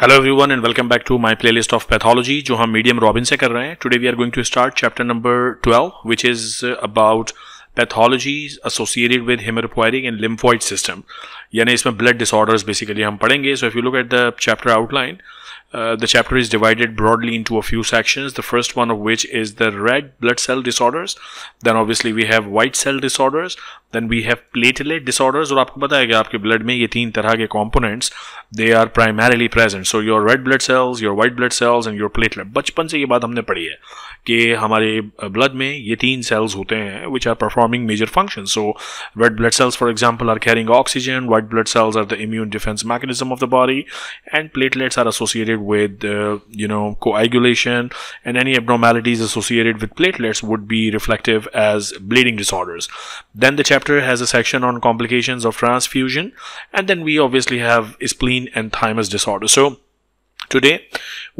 Hello everyone and welcome back to my playlist of pathology जो हम medium Robbins से कर रहे हैं today we are going to start chapter number twelve which is about pathology associated with haematopoietic and lymphoid system यानी इसमें blood disorders basically हम पढ़ेंगे so if you look at the chapter outline Uh, the chapter is divided broadly into a few sections. The first one of which is the red blood cell disorders. Then obviously we have white cell disorders. Then we have platelet disorders. और आपको पता है कि आपके blood में ये तीन तरह के components they are primarily present. So your red blood cells, your white blood cells and your platelet. बचपन से ये बात हमने पढ़ी है कि हमारे blood में ये तीन cells होते हैं which are performing major functions. So red blood cells for example are carrying oxygen. White blood cells are the immune defense mechanism of the body and platelets are associated with uh, you know coagulation and any abnormalities associated with platelets would be reflective as bleeding disorders then the chapter has a section on complications of transfusion and then we obviously have spleen and thymus disorder so today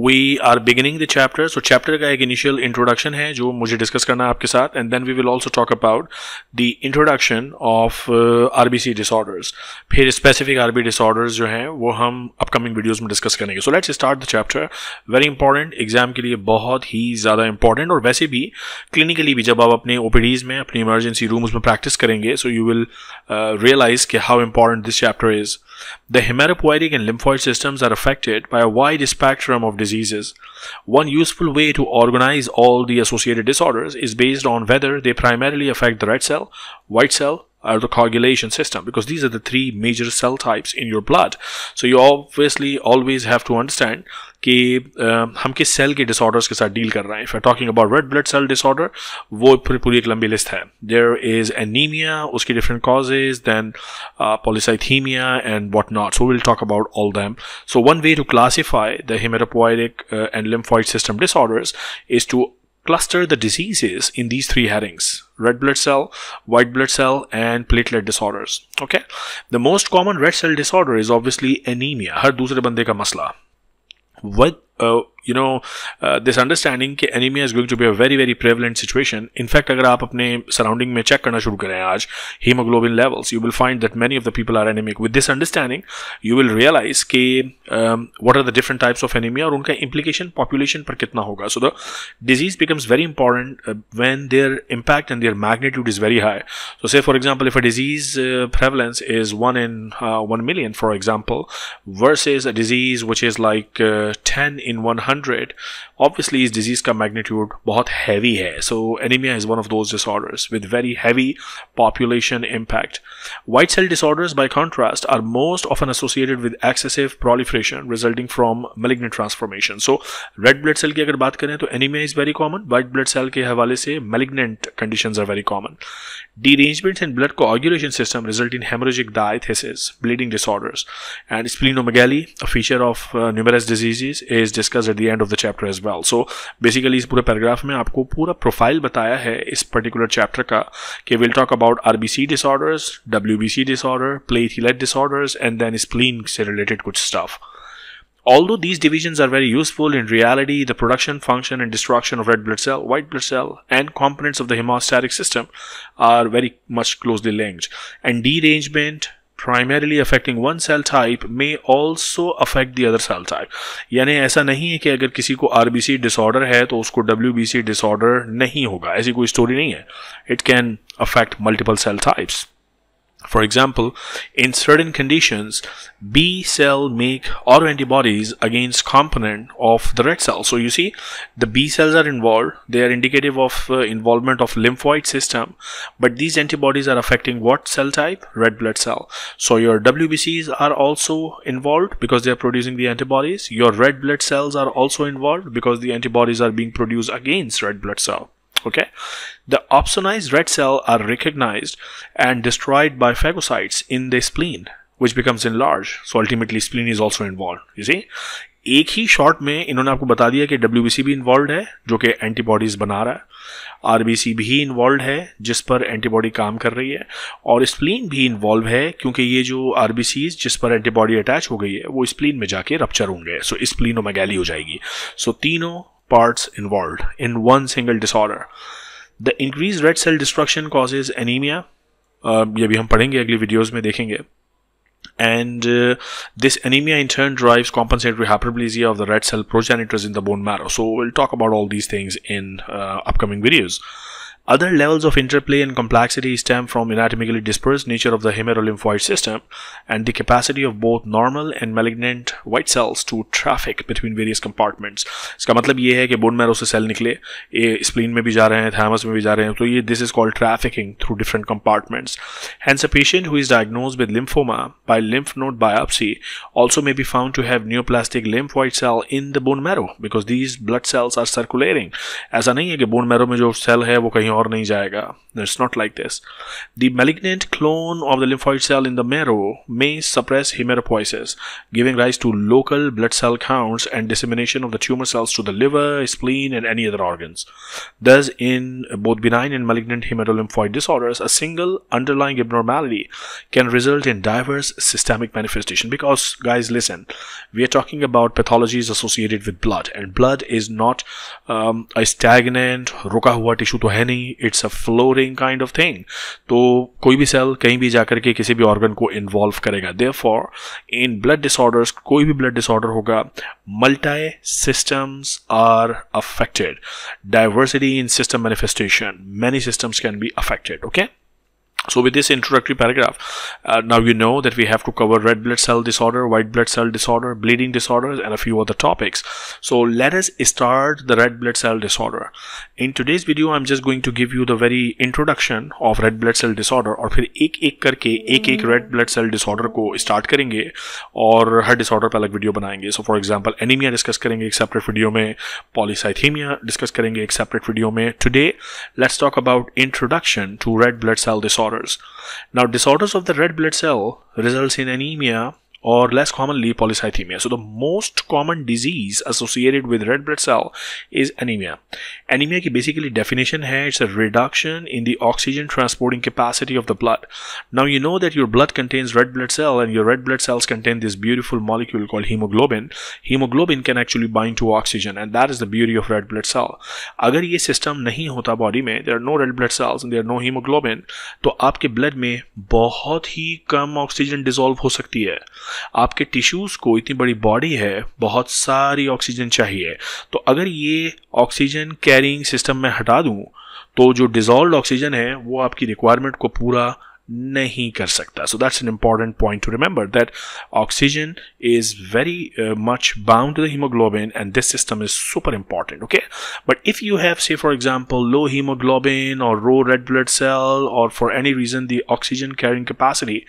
we are beginning the chapter so chapter का एक initial introduction है जो मुझे discuss करना है आपके साथ and then we will also talk about the introduction of R B C disorders फिर स्पेसिफिक आर बी डिसऑर्डर्स जो हैं वो हम अपकमिंग वीडियोज़ में डिस्कस करेंगे so let's start the chapter very important exam के लिए बहुत ही ज़्यादा इंपॉर्टेंट और वैसे भी क्लिनिकली भी जब आप अपने ओ पी डीज में अपने इमरजेंसी रूम्स में प्रैक्टिस करेंगे सो यू विल रियलाइज कि how important this chapter is the haematopoietic and lymphoid systems are affected by a wide spectrum of diseases. One useful way to organize all the associated disorders is based on whether they primarily affect the red cell, white cell, the coagulation system because these are the three major cell types in your blood so you obviously always have to understand कि um, हम किस cell के disorders के साथ deal कर रहे हैं if talking about red blood cell disorder वो पूरी एक लंबी लिस्ट है uh, polycythemia and whatnot. So we'll talk about all them. So one way to classify the hematopoietic uh, and lymphoid system disorders is to cluster the diseases in these three headings red blood cell white blood cell and platelet disorders okay the most common red cell disorder is obviously anemia har dusre bande ka masla with you know this understanding कि anaemia is going to be a very very prevalent situation in fact अगर आप अपने surrounding में check करना शुरू करें आज haemoglobin levels you will find that many of the people are anaemic with this understanding you will realise कि what are the different types of anaemia और उनका इम्प्लीकेशन पॉपुलेशन पर कितना होगा so the disease becomes very important when their impact and their magnitude is very high so say for example if a disease prevalence is one in one million for example versus is a disease which is like ten in 100 obviously is disease का magnitude बहुत heavy है so anemia is one of those disorders with very heavy population impact white cell disorders by contrast are most often associated with excessive proliferation resulting from malignant transformation so red blood cell की अगर बात करें तो anemia is very common white blood cell के हवाले से malignant conditions are very common derangements in blood coagulation system result in hemorrhagic diathesis bleeding disorders and splenomegaly a feature of uh, numerous diseases is discussed at the end of the chapter as well. So basically, इस पूरे paragraph में आपको पूरा profile बताया है इस particular chapter का we'll talk about RBC disorders, WBC disorder, platelet disorders, and then spleen related कुछ stuff. Although these divisions are very useful, in reality, the production, function, and destruction of red blood cell, white blood cell, and components of the hemostatic system are very much closely linked. And derangement, primarily affecting one cell type may also affect the other cell type यानी ऐसा नहीं है कि अगर किसी को RBC disorder है तो उसको डब्ल्यूबीसी डिसऑर्डर नहीं होगा ऐसी कोई स्टोरी नहीं है it can affect multiple cell types For example, in certain conditions, B cell make autoantibodies against component of the red cell. So you see, the B cells are involved. They are indicative of uh, involvement of lymphoid system, but these antibodies are affecting what cell type? Red blood cell. So your WBCs are also involved because they are producing the antibodies. Your red blood cells are also involved because the antibodies are being produced against red blood cell. okay the opsonized red cell are recognized and destroyed by phagocytes in the spleen which becomes enlarged so ultimately spleen is also involved you see एक ही short में इन्होंने आपको बता दिया कि W B C भी involve है जो कि एंटीबॉडीज बना रहा है आर बी सी भी इन्वॉल्व है जिस पर एंटीबॉडी काम कर रही है और स्प्लीन भी इन्वॉल्व है क्योंकि ये जो आर बी सी जिस पर एंटीबॉडी अटैच हो गई है वो स्प्लीन में जाके रपच्चर होंगे सो स्प्लीनो गैली हो जाएगी सो तीनों parts involved in one single disorder. The increased red cell destruction causes anemia. Uh, ये भी हम पढ़ेंगे अगली वीडियोस में देखेंगे and uh, this anemia in turn drives compensatory hyperplasia of the red cell progenitors in the bone marrow so we'll talk about all these things in uh, upcoming videos other levels of interplay and complexity stem from anatomically dispersed nature of the hematolymphoid system and the capacity of both normal and malignant white cells to traffic between various compartments. This मतलब ये है कि bone marrow से cell निकले ये spleen में भी जा रहे हैं thymus में भी जा रहे हैं तो ये this is called trafficking through different compartments. Hence, a patient who is diagnosed with lymphoma by lymph node biopsy also may be found to have neoplastic lymphoid cell in the bone marrow because these blood cells are circulating ऐसा नहीं है कि bone marrow में जो cell है वो कहीं और not like this. The malignant clone of the lymphoid cell in the marrow may suppress marrow may suppress haematopoiesis giving rise to local blood cell counts and dissemination of the tumour cells to the spleen and any other organs thus in both benign and malignant hematolomphoid disorders a single underlying abnormality can result in diverse systemic manifestation because guys listen we are talking about pathologies associated with blood and blood is not um, a stagnant रुका हुआ tissue तो है नहीं it's a flowing kind of thing तो कोई भी cell कहीं भी जाकर के किसी भी ऑर्गन को इन्वॉल्व करेगा therefore in blood disorders कोई भी ब्लड डिसऑर्डर होगा multi systems are affected diversity in system manifestation many systems can be affected okay So with this introductory paragraph, uh, now you know that we have to cover red blood cell disorder, white blood cell disorder, bleeding disorders, and a few other topics. So let us start the red blood cell disorder. In today's video, I'm just going to give you the very introduction of red blood cell disorder or फिर एक एक करके एक एक red blood cell disorder को start करेंगे और हर disorder पर अलग video बनाएंगे. So for example, anemia discuss करेंगे एक separate video में, polycythemia discuss करेंगे एक separate video में. Today, let's talk about introduction to red blood cell disorder disorders. Now, disorders of the red blood cell results in anemia or less commonly polycythemia. So the most common disease associated with red blood cell is anemia. Anemia ki basically definition hai it's a reduction in the oxygen transporting capacity of the blood. Now you know that your blood contains red blood cell and your red blood cells contain this beautiful molecule called hemoglobin. Hemoglobin can actually bind to oxygen and that is the beauty of red blood cell. Agar ye system nahi hota body mein there are no red blood cells and there are no hemoglobin to aapke blood mein bahut hi kam oxygen dissolve ho sakti hai. आपके tissues को इतनी बड़ी body है बहुत सारी oxygen चाहिए तो अगर ये ऑक्सीजन कैरिंग सिस्टम में हटा दूँ तो जो डिज़ोल्व ऑक्सीजन है वो आपकी रिक्वायरमेंट को पूरा नहीं कर सकता so that's an important point to remember that oxygen is very much bound to the haemoglobin and this system is super important okay but if you have say for example low haemoglobin और रो red blood cell और for any reason the oxygen carrying capacity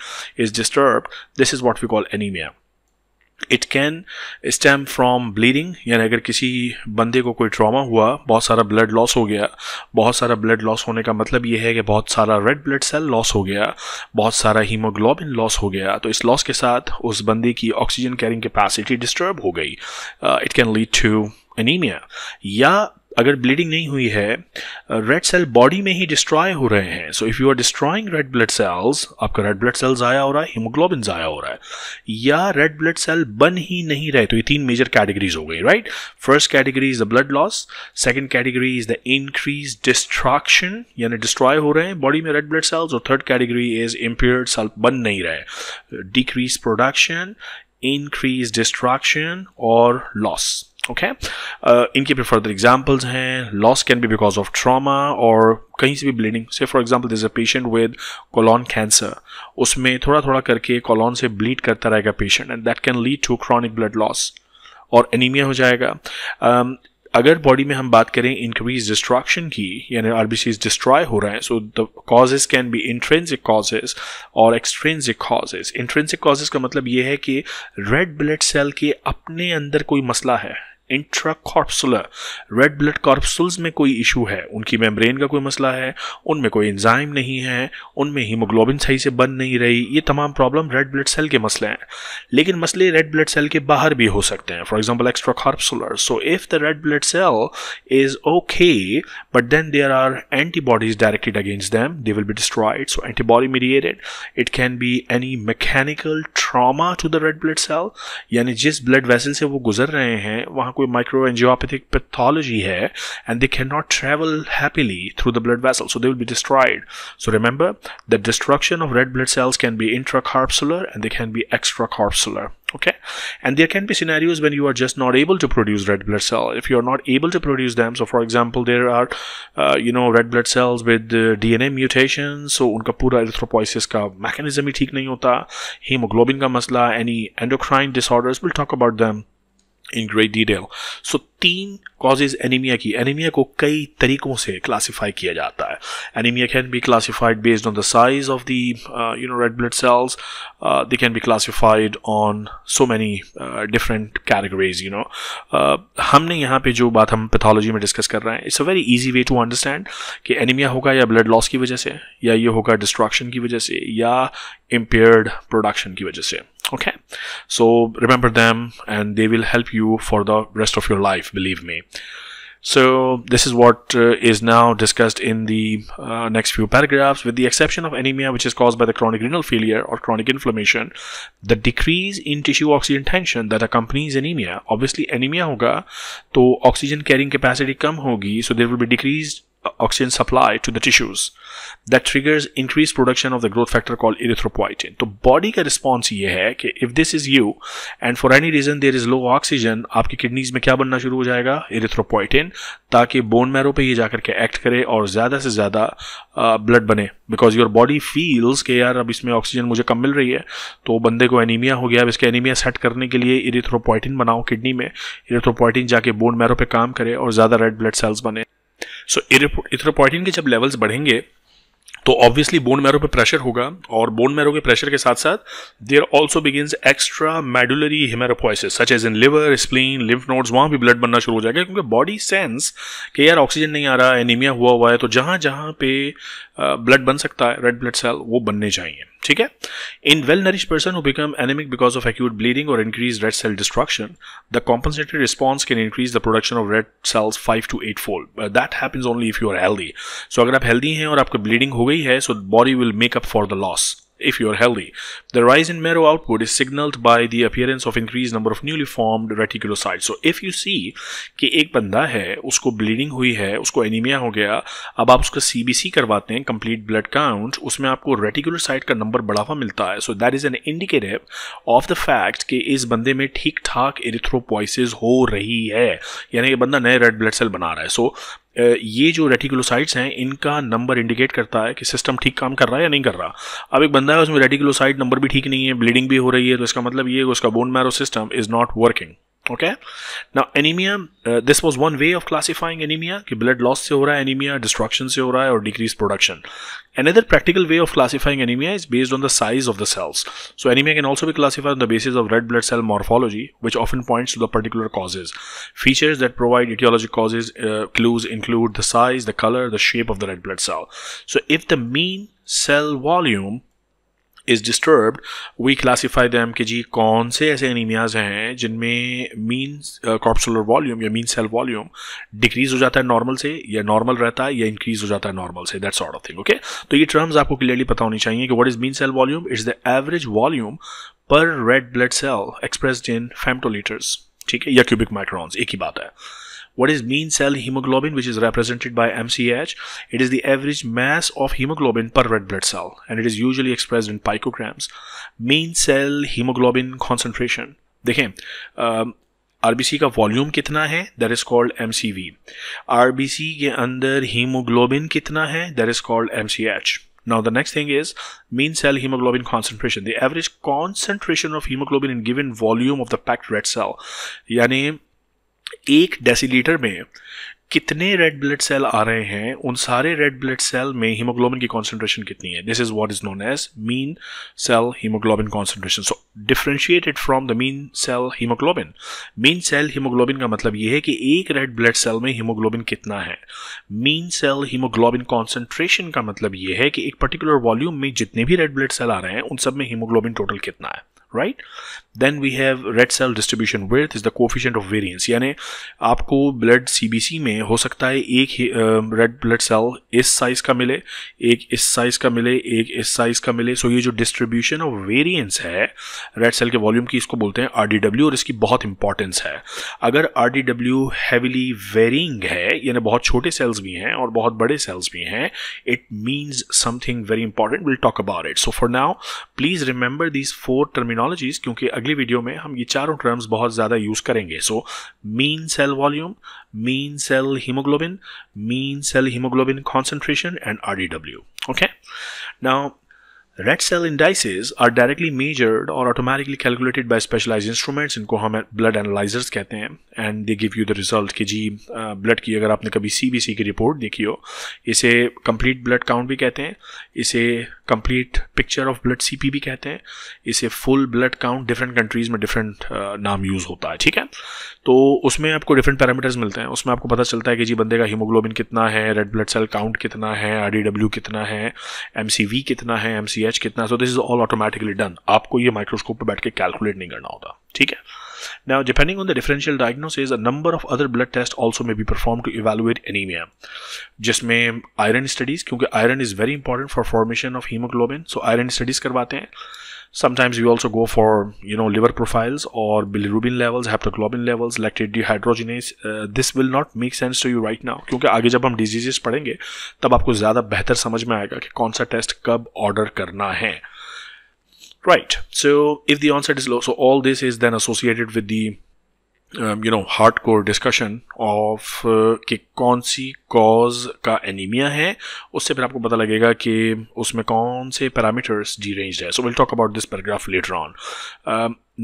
is disturb this is what we call anaemia it can stem from bleeding यानी अगर किसी बंदे को कोई trauma हुआ बहुत सारा ब्लड लॉस हो गया बहुत सारा ब्लड लॉस होने का मतलब यह है कि बहुत सारा रेड ब्लड सेल लॉस हो गया बहुत सारा हीमोग्लोबिन लॉस हो गया तो इस लॉस के साथ उस बंदे की ऑक्सीजन कैरिंग कैपेसिटी डिस्टर्ब हो गई it can lead to anaemia या अगर ब्लीडिंग नहीं हुई है रेड सेल बॉडी में ही डिस्ट्रॉय हो रहे हैं so if you are destroying red blood cells आपका रेड ब्लड सेल ज़ाया हो रहा है हीमोग्लोबिन ज़ाया हो रहा है या रेड ब्लड सेल बन ही नहीं रहे तो ये तीन मेजर कैटेगरीज हो गई right first category is the blood loss second category is the increase destruction यानी डिस्ट्रॉय हो रहे हैं बॉडी में रेड ब्लड सेल्स और third category is impure cell बन नहीं रहे डिक्रीज प्रोडक्शन इंक्रीज डिस्ट्रक्शन और लॉस ओके uh, इनके भी फर्दर एग्जाम्पल्स हैं loss can be because of trauma और कहीं से भी ब्लीडिंग से for example this a patient with colon cancer उसमें थोड़ा थोड़ा करके कोलॉन से ब्लीड करता रहेगा patient and that can lead to chronic blood loss और एनीमिया हो जाएगा um, अगर बॉडी में हम बात करें इंक्रीज डिस्ट्रक्शन की यानी आर बी सीज डिस्ट्रॉय हो रहे हैं so the causes can be intrinsic causes और एक्सट्रेंसिक कॉजेज इंट्रेंसिक कॉजेज का मतलब ये है कि रेड ब्लड सेल के अपने अंदर कोई मसला है इंट्राकॉर्प्सुलर रेड ब्लड कॉर्पसुल्स में कोई इशू है उनकी मेम्ब्रेन का कोई मसला है उनमें कोई इंजाइम नहीं है उनमें हीमोग्लोबिन सही से बन नहीं रही ये तमाम प्रॉब्लम रेड ब्लड सेल के मसले हैं लेकिन मसले रेड ब्लड सेल के बाहर भी हो सकते हैं for example extra corpuscular so if the red blood cell is okay but then there are antibodies directed against them they will be destroyed so antibody mediated it can be any mechanical trauma to the red blood cell यानी जिस blood vessel से वो गुजर रहे हैं वहाँ कोई geopathic pathology है and they cannot travel happily through the blood vessel so they will be destroyed so remember the destruction of red blood cells can be intracarpsular and they can be extracarpsular okay and there can be scenarios when you are just not able to produce red blood cell if you are not able to produce them so for example there are uh, you know red blood cells with uh, dna mutations so unka pura erythropoiesis ka mechanism hi theek nahi hota hemoglobin ka masla any endocrine disorders we'll talk about them in great detail so तीन causes anaemia की anaemia को कई तरीकों से classify किया जाता है anaemia can be classified based on the size of the you know red blood cells they can be classified on so many different categories you know हमने यहाँ पे जो बात हम पैथोलॉजी में डिस्कस कर रहे हैं it's a very easy way to understand कि एनीमिया होगा या ब्लड लॉस की वजह से या ये होगा डिस्ट्रक्शन की वजह से या इम्पेयर्ड प्रोडक्शन की वजह से okay so remember them and they will help you for the rest of your life believe me so this is what uh, is now discussed in the uh, next few paragraphs. With the exception of anemia, which is caused by the chronic renal failure or chronic inflammation, the decrease in tissue oxygen tension that accompanies anemia. Obviously, anemia होगा तो oxygen carrying capacity कम होगी, so there will be decreased oxygen supply to the tissues that triggers increase production of the growth factor call erythropoietin तो body का response ये है कि if this is you and for any reason there is low oxygen आपकी kidneys में क्या बनना शुरू हो जाएगा इरेथ्रोपोइटिन ताकि बोन मैरो पर ये जाकर के एक्ट करे और ज़्यादा से ज़्यादा ब्लड बने बिकॉज योर बॉडी फील्स कि यार अब इसमें ऑक्सीजन मुझे कम मिल रही है तो बंदे को एनीमिया हो गया अब इसके एनीमिया सेट करने के लिए इरेथ्रोपोइटिन बनाओ किडनी में इरिथ्रोपोइटिन जाके बोन मैरो पर काम करे और ज़्यादा रेड ब्लड सेल्स बने सो इथ्रोपोइटिन के जब लेवल्स बढ़ेंगे तो ऑब्वियसली बोन मैरो पे प्रेशर होगा और बोन मैरो के प्रेशर के साथ साथ there also begins extramedullary haematopoiesis such as in liver spleen lymph nodes वहां भी ब्लड बनना शुरू हो जाएगा क्योंकि बॉडी सेंस कि यार ऑक्सीजन नहीं आ रहा एनीमिया हुआ हुआ है तो जहां जहां पे ब्लड बन सकता है रेड ब्लड सेल वो बनने चाहिए ठीक है in well nourish person who become anaemic because of acute bleeding और increase red cell destruction the compensated response can increase the production of red cells five to eight fold that happens only if you are healthy so अगर आप healthy हैं और आपकी bleeding हो गई है so body will make up for the loss if you are healthy. The rise in marrow output is signaled by the appearance of increased number of newly formed reticulocytes. So if you see कि एक बंदा है उसको bleeding हुई है उसको anaemia हो गया अब आप उसका बी सी करवाते हैं कंप्लीट ब्लड काउंट उसमें आपको रेटिकुलोसाइट का नंबर बढ़ावा हुआ मिलता है so that is an indicative of the fact कि इस बंदे में ठीक ठाक एरिथ्रोपोइसिस हो रही है यानी कि बंदा नए रेड ब्लड सेल बना रहा है सो so, ये जो रेटिकुलोसाइट्स हैं इनका नंबर इंडिकेट करता है कि सिस्टम ठीक काम कर रहा है या नहीं कर रहा अब एक बंदा है उसमें रेटिकुलोसाइट नंबर भी ठीक नहीं है ब्लीडिंग भी हो रही है तो इसका मतलब ये उसका bone marrow system is not working okay now anemia uh, this was one way of classifying anemia कि blood loss से हो anemia destruction से हो रहा decreased production another practical way of classifying anemia is based on the size of the cells so anemia can also be classified on the basis of red blood cell morphology which often points to the particular causes features that provide etiologic causes uh, clues include the size the color the shape of the red blood cell so if the mean cell volume is disturb we classify them कि जी कौन से ऐसे anaemias हैं जिनमें mean corpuscular volume या mean cell volume decrease हो जाता है नॉर्मल से या नॉर्मल रहता है या इंक्रीज हो जाता है नॉर्मल से that sort of thing okay तो ये टर्म्स आपको क्लियरली पता होनी चाहिए कि what is mean cell volume it's the average volume per red blood cell expressed in femtolitres ठीक है या क्यूबिक माइक्रॉन्स एक ही बात है What is mean cell hemoglobin, which is represented by MCH? It is the average mass of hemoglobin per red blood cell, and it is usually expressed in picograms. Mean cell hemoglobin concentration. देखें RBC का volume कितना है that is called MCV RBC के अंदर hemoglobin कितना है That is called MCH. Now the next thing is mean cell hemoglobin concentration. The average concentration of hemoglobin in given volume of the packed red cell. यानी एक decilitre में कितने red blood cell आ रहे हैं उन सारे रेड ब्लड सेल में haemoglobin की कॉन्सेंट्रेशन कितनी है this is what is known as mean cell haemoglobin concentration so differentiated from the mean cell haemoglobin mean cell haemoglobin का मतलब यह है कि एक रेड ब्लड सेल में हीमोग्लोबिन कितना है मीन सेल हीमोग्लोबिन कॉन्सेंट्रेशन का मतलब यह है कि एक पर्टिकुलर वॉल्यूम में जितने भी रेड ब्लड सेल आ रहे हैं उन सब में हीमोग्लोबिन टोटल कितना है right then we have red cell distribution width is the coefficient of variance यानी आपको ब्लड सी में हो सकता है एक रेड ब्लड सेल इस साइज का मिले एक इस साइज का मिले एक इस साइज का मिले सो so ये जो डिस्ट्रीब्यूशन ऑफ वेरियंस है रेड सेल के वॉल्यूम की इसको बोलते हैं आरडीडब्ल्यू और इसकी बहुत इंपॉर्टेंस है अगर R D W heavily varying है यानी बहुत छोटे सेल्स भी हैं और बहुत बड़े सेल्स भी हैं it means something very important will talk about it so for now please remember these four terminol terminologies क्योंकि अगली वीडियो में हम ये चारों टर्म्स बहुत ज़्यादा यूज़ करेंगे so mean cell volume mean cell haemoglobin mean cell haemoglobin concentration and R okay now Red cell indices are directly measured or automatically calculated by specialized instruments इनको हम blood analyzers कहते हैं and they give you the result कि जी blood की अगर आपने कभी CBC की report देखी हो इसे complete blood count भी कहते हैं इसे complete picture of blood CP भी कहते हैं इसे full blood count different countries में different uh, नाम use होता है ठीक है तो उसमें आपको different parameters मिलते हैं उसमें आपको पता चलता है कि जी बंदे का हीमोग्लोबिन कितना है red blood cell count कितना है आर कितना है एम कितना है एम पीएच कितना so this is all automatically done आपको ये माइक्रोस्कोप पर बैठ के कैलकुलेट नहीं करना होता ठीक है now depending on the differential diagnosis a number of other blood test also may be perform to evaluate anaemia जिसमें आयरन स्टडीज क्योंकि iron is very important for formation of haemoglobin so iron studies करवाते हैं Sometimes we also go for, you know, liver profiles or bilirubin levels, haptoglobin levels, lactate dehydrogenase. Uh, this will not make sense to you right now क्योंकि आगे जब हम diseases पढ़ेंगे तब आपको ज़्यादा बेहतर समझ में आएगा कि कौन सा टेस्ट कब ऑर्डर करना है right so if the onset is low so all this is then associated with the you know hardcore discussion of कि कौन सी कॉज का एनीमिया है उससे फिर आपको पता लगेगा कि उसमें कौन से पैरामीटर्स रेंज है so will talk about this paragraph later on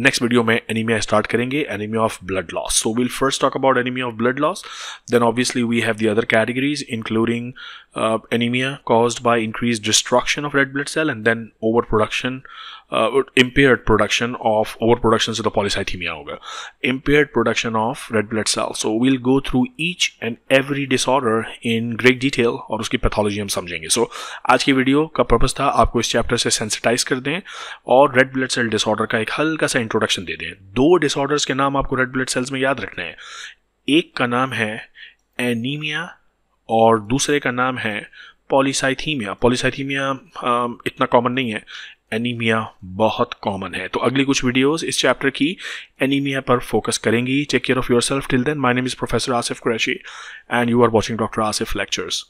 next video में एनीमिया स्टार्ट करेंगे anaemia of blood loss so will first talk about anaemia of blood loss then obviously we have the other categories including anaemia cause by increase destruction of red blood cell and then over production impaired production of over production से तो polycythaemia होगा impaired production of red blood cell so we'll go through each and every disorder in great detail और उसकी pathology हम समझेंगे सो so, आज की video का पर्पज था आपको इस चैप्टर से सेंसिटाइज कर दें और रेड ब्लड सेल डिसऑर्डर का एक हल्का सा इंट्रोडक्शन दे दें दो डिसऑर्डर्स के नाम आपको रेड ब्लड सेल्स में याद रखने हैं एक का नाम है एनीमिया और दूसरे का नाम है पॉलीसाइथीमिया पॉलीसाइथीमिया um, इतना कॉमन नहीं है एनीमिया बहुत कॉमन है तो अगली कुछ वीडियोस इस चैप्टर की एनीमिया पर फोकस करेंगी take care of yourself till then my name is professor Asif Qureshi and you are watching doctor Asif lectures